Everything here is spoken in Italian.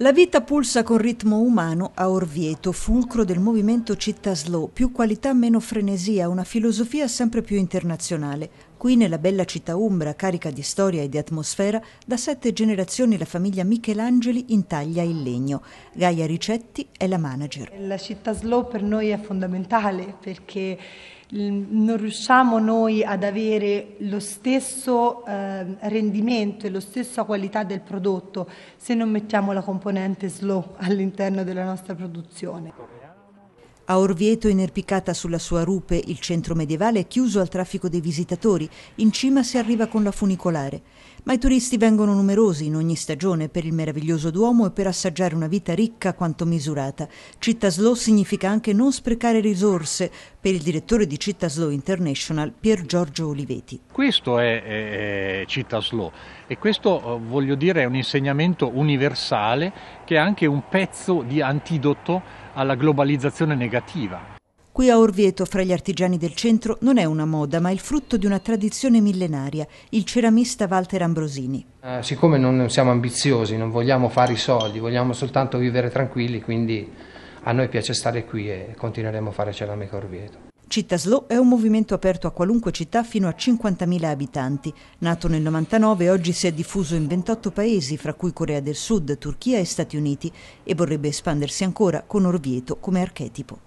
La vita pulsa con ritmo umano a Orvieto, fulcro del movimento città slow, più qualità meno frenesia, una filosofia sempre più internazionale. Qui nella bella città umbra, carica di storia e di atmosfera, da sette generazioni la famiglia Michelangeli intaglia il legno. Gaia Ricetti è la manager. La città slow per noi è fondamentale perché mm, non riusciamo noi ad avere lo stesso eh, rendimento e la stessa qualità del prodotto se non mettiamo la componente slow all'interno della nostra produzione. A Orvieto, inerpicata sulla sua rupe, il centro medievale è chiuso al traffico dei visitatori. In cima si arriva con la funicolare ma i turisti vengono numerosi in ogni stagione per il meraviglioso Duomo e per assaggiare una vita ricca quanto misurata. Città Slow significa anche non sprecare risorse, per il direttore di Città Slow International Pier Giorgio Oliveti. Questo è, è, è Cittaslow e questo eh, voglio dire è un insegnamento universale che è anche un pezzo di antidoto alla globalizzazione negativa. Qui a Orvieto, fra gli artigiani del centro, non è una moda, ma il frutto di una tradizione millenaria, il ceramista Walter Ambrosini. Eh, siccome non siamo ambiziosi, non vogliamo fare i soldi, vogliamo soltanto vivere tranquilli, quindi a noi piace stare qui e continueremo a fare ceramica a Orvieto. Città Slow è un movimento aperto a qualunque città fino a 50.000 abitanti. Nato nel 99, oggi si è diffuso in 28 paesi, fra cui Corea del Sud, Turchia e Stati Uniti, e vorrebbe espandersi ancora con Orvieto come archetipo.